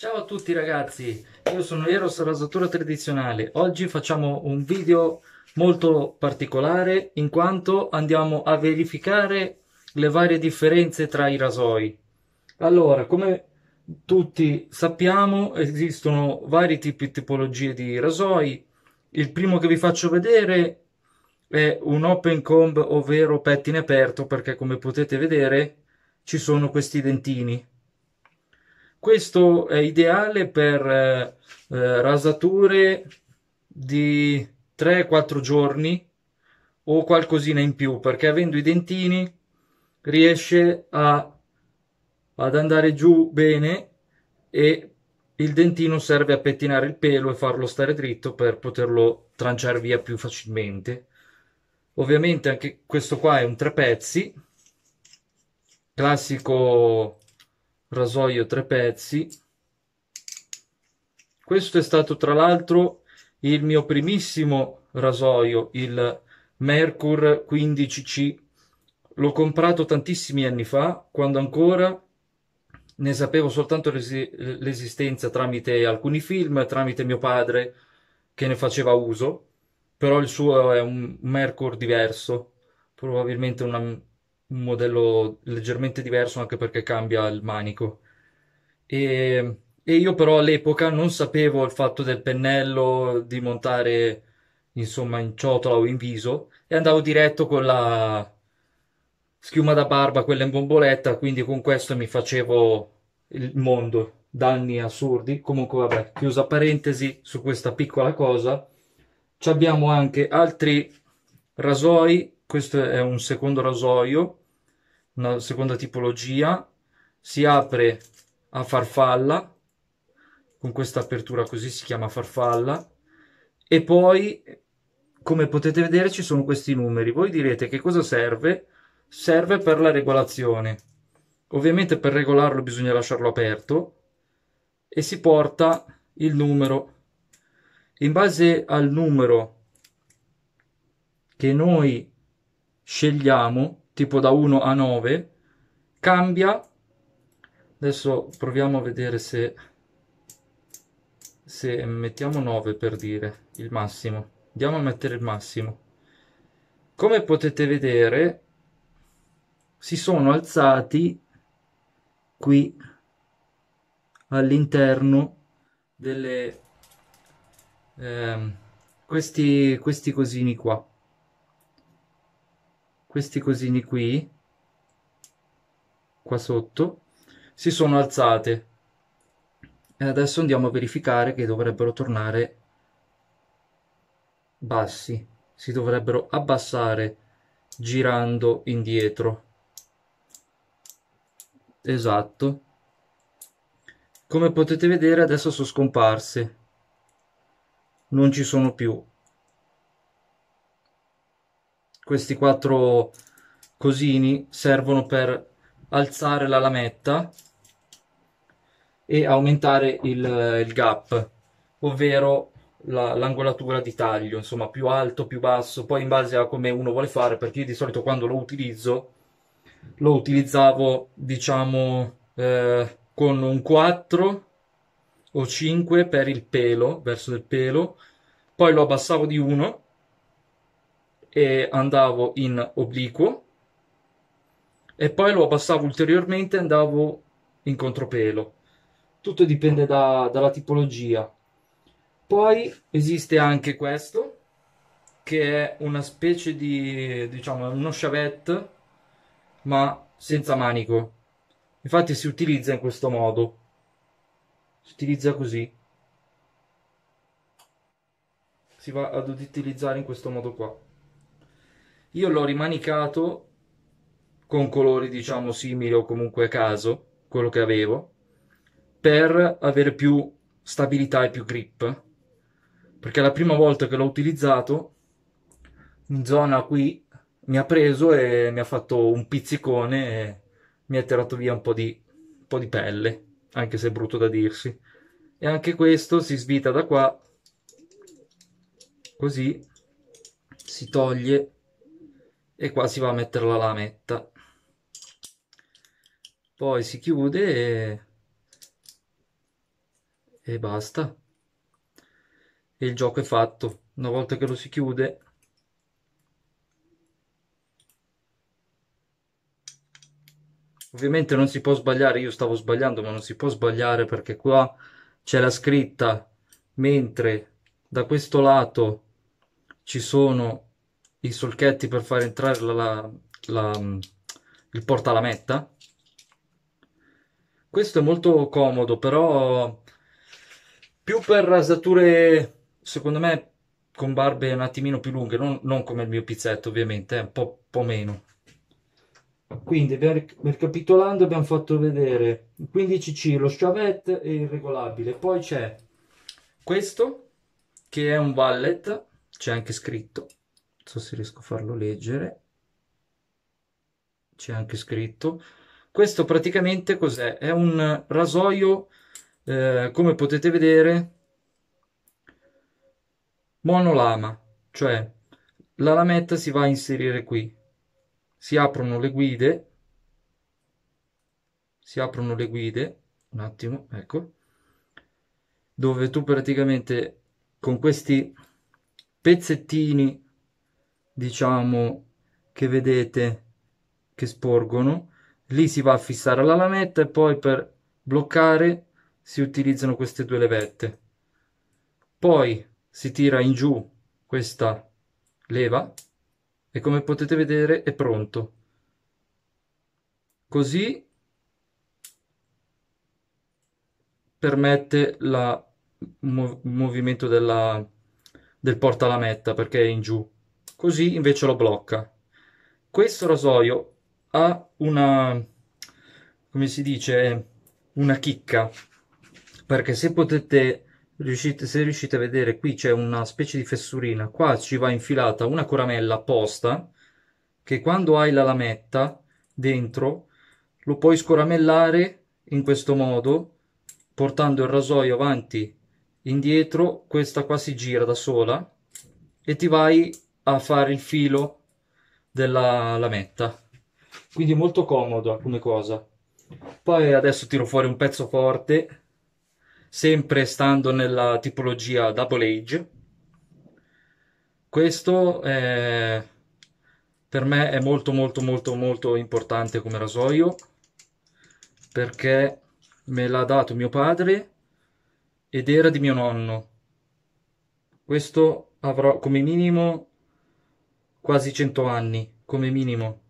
Ciao a tutti ragazzi, io sono Eros Rasatura Tradizionale. Oggi facciamo un video molto particolare in quanto andiamo a verificare le varie differenze tra i rasoi. Allora, come tutti sappiamo, esistono vari tipi e tipologie di rasoi. Il primo che vi faccio vedere è un open comb, ovvero pettine aperto, perché come potete vedere ci sono questi dentini questo è ideale per eh, eh rasature di 3-4 giorni o qualcosina in più, perché avendo i dentini riesce a, ad andare giù bene e il dentino serve a pettinare il pelo e farlo stare dritto per poterlo tranciare via più facilmente. Ovviamente anche questo qua è un tre pezzi, classico rasoio tre pezzi questo è stato tra l'altro il mio primissimo rasoio il Mercur 15C l'ho comprato tantissimi anni fa quando ancora ne sapevo soltanto l'esistenza tramite alcuni film, tramite mio padre che ne faceva uso, però il suo è un Mercur diverso, probabilmente una un modello leggermente diverso anche perché cambia il manico. E, e io però all'epoca non sapevo il fatto del pennello di montare insomma in ciotola o in viso e andavo diretto con la schiuma da barba, quella in bomboletta, quindi con questo mi facevo il mondo, danni assurdi. Comunque vabbè, chiusa parentesi su questa piccola cosa. Ci abbiamo anche altri rasoi questo è un secondo rasoio, una seconda tipologia, si apre a farfalla, con questa apertura così si chiama farfalla, e poi, come potete vedere, ci sono questi numeri. Voi direte che cosa serve? Serve per la regolazione. Ovviamente per regolarlo bisogna lasciarlo aperto e si porta il numero. In base al numero che noi scegliamo, tipo da 1 a 9, cambia, adesso proviamo a vedere se, se mettiamo 9 per dire il massimo, andiamo a mettere il massimo. Come potete vedere si sono alzati qui all'interno delle eh, questi, questi cosini qua questi cosini qui, qua sotto, si sono alzate. E adesso andiamo a verificare che dovrebbero tornare bassi. Si dovrebbero abbassare girando indietro. Esatto. Come potete vedere adesso sono scomparse. Non ci sono più questi quattro cosini servono per alzare la lametta e aumentare il, il gap, ovvero l'angolatura la, di taglio, insomma più alto, più basso, poi in base a come uno vuole fare, perché io di solito quando lo utilizzo lo utilizzavo diciamo eh, con un 4 o 5 per il pelo, verso del pelo, poi lo abbassavo di 1 e andavo in obliquo e poi lo abbassavo ulteriormente e andavo in contropelo. Tutto dipende da, dalla tipologia. Poi esiste anche questo, che è una specie di, diciamo, uno chavette ma senza manico. Infatti si utilizza in questo modo. Si utilizza così. Si va ad utilizzare in questo modo qua. Io l'ho rimanicato con colori diciamo simili o comunque a caso, quello che avevo, per avere più stabilità e più grip. Perché la prima volta che l'ho utilizzato, in zona qui mi ha preso e mi ha fatto un pizzicone e mi ha tirato via un po' di, un po di pelle, anche se è brutto da dirsi. E anche questo si svita da qua, così si toglie e qua si va a mettere la lametta poi si chiude e, e basta e il gioco è fatto una volta che lo si chiude ovviamente non si può sbagliare io stavo sbagliando ma non si può sbagliare perché qua c'è la scritta mentre da questo lato ci sono i solchetti per far entrare la, la, la, mm, il portalametta. Questo è molto comodo, però più per rasature, secondo me, con barbe un attimino più lunghe, non, non come il mio pizzetto ovviamente, eh, un po', po meno. Quindi, ricapitolando, abbiamo fatto vedere il 15C, lo Chavette e il regolabile. Poi c'è questo, che è un wallet, c'è anche scritto, so se riesco a farlo leggere c'è anche scritto questo praticamente cos'è? è un rasoio eh, come potete vedere monolama cioè la lametta si va a inserire qui si aprono le guide si aprono le guide un attimo ecco dove tu praticamente con questi pezzettini diciamo che vedete che sporgono lì si va a fissare la lametta e poi per bloccare si utilizzano queste due levette poi si tira in giù questa leva e come potete vedere è pronto così permette il mov movimento della, del portalametta perché è in giù così invece lo blocca. Questo rasoio ha una, come si dice, una chicca, perché se potete, riuscite, se riuscite a vedere, qui c'è una specie di fessurina, qua ci va infilata una coramella apposta, che quando hai la lametta dentro, lo puoi scoramellare in questo modo, portando il rasoio avanti, indietro, questa qua si gira da sola, e ti vai a fare il filo della lametta quindi molto comodo come cosa poi adesso tiro fuori un pezzo forte sempre stando nella tipologia double age questo è, per me è molto molto molto molto importante come rasoio perché me l'ha dato mio padre ed era di mio nonno questo avrò come minimo quasi 100 anni, come minimo,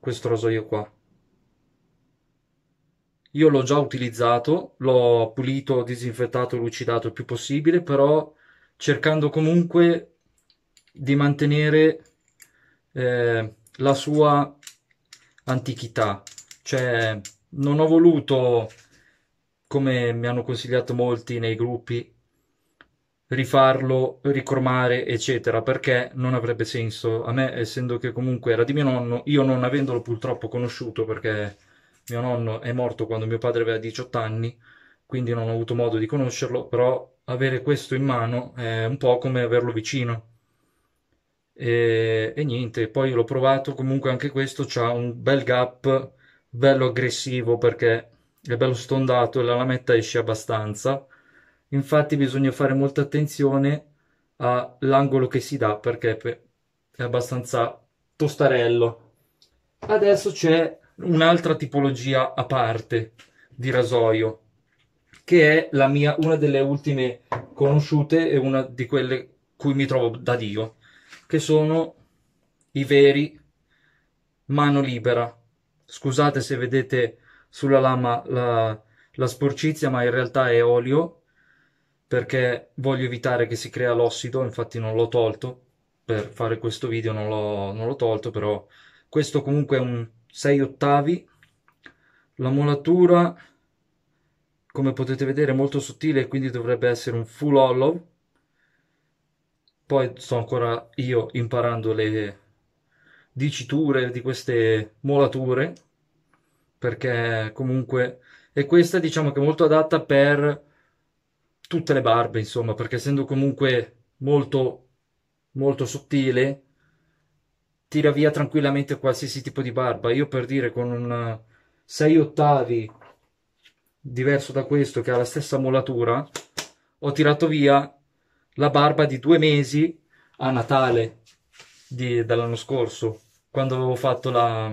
questo rasoio qua. Io l'ho già utilizzato, l'ho pulito, disinfettato, lucidato il più possibile, però cercando comunque di mantenere eh, la sua antichità. Cioè, non ho voluto, come mi hanno consigliato molti nei gruppi, rifarlo, ricormare, eccetera, perché non avrebbe senso. A me, essendo che comunque era di mio nonno, io non avendolo purtroppo conosciuto, perché mio nonno è morto quando mio padre aveva 18 anni, quindi non ho avuto modo di conoscerlo, però avere questo in mano è un po' come averlo vicino. E, e niente, poi l'ho provato, comunque anche questo ha un bel gap, bello aggressivo perché è bello stondato e la lametta esce abbastanza infatti bisogna fare molta attenzione all'angolo che si dà perché è abbastanza tostarello. Adesso c'è un'altra tipologia a parte di rasoio che è mia, una delle ultime conosciute e una di quelle cui mi trovo da Dio, che sono i veri mano libera. Scusate se vedete sulla lama la, la sporcizia, ma in realtà è olio perché voglio evitare che si crea l'ossido, infatti non l'ho tolto, per fare questo video non l'ho, tolto, però questo comunque è un 6 ottavi, la molatura come potete vedere è molto sottile quindi dovrebbe essere un full hollow, poi sto ancora io imparando le diciture di queste molature, perché comunque, e questa diciamo che è molto adatta per tutte le barbe, insomma, perché essendo comunque molto, molto sottile, tira via tranquillamente qualsiasi tipo di barba. Io per dire con un 6 ottavi diverso da questo che ha la stessa molatura, ho tirato via la barba di due mesi a Natale di, dell'anno scorso, quando avevo fatto la,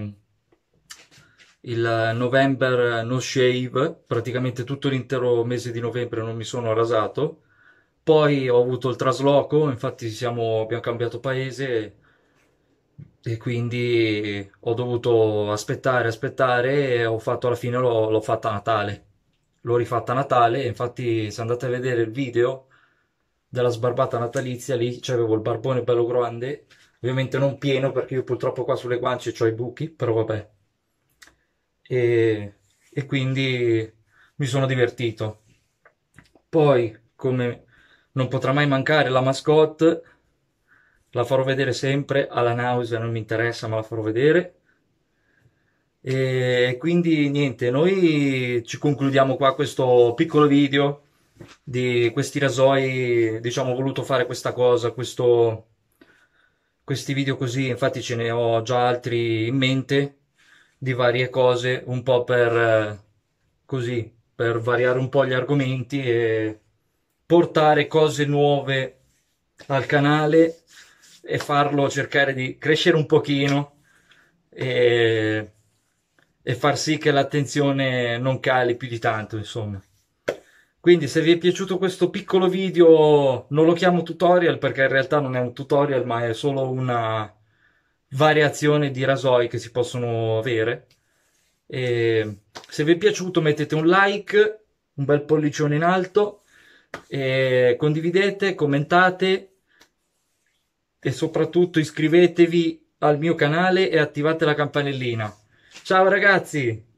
il November no shave, praticamente tutto l'intero mese di novembre non mi sono rasato. Poi ho avuto il trasloco, infatti siamo, abbiamo cambiato paese e, e quindi ho dovuto aspettare, aspettare e ho fatto alla fine l'ho, l'ho fatta a Natale. L'ho rifatta a Natale, infatti se andate a vedere il video della sbarbata natalizia lì c'avevo il barbone bello grande, ovviamente non pieno perché io purtroppo qua sulle guance ho i buchi, però vabbè e, e quindi mi sono divertito. Poi, come non potrà mai mancare la mascotte, la farò vedere sempre, alla nausea non mi interessa, ma la farò vedere. E quindi niente, noi ci concludiamo qua questo piccolo video di questi rasoi, diciamo ho voluto fare questa cosa, questo, questi video così, infatti ce ne ho già altri in mente, di varie cose, un po' per eh, così, per variare un po' gli argomenti e portare cose nuove al canale e farlo cercare di crescere un pochino e, e far sì che l'attenzione non cali più di tanto, insomma. Quindi se vi è piaciuto questo piccolo video, non lo chiamo tutorial perché in realtà non è un tutorial, ma è solo una variazioni di rasoi che si possono avere. E se vi è piaciuto mettete un like, un bel pollicione in alto, condividete, commentate e soprattutto iscrivetevi al mio canale e attivate la campanellina. Ciao ragazzi!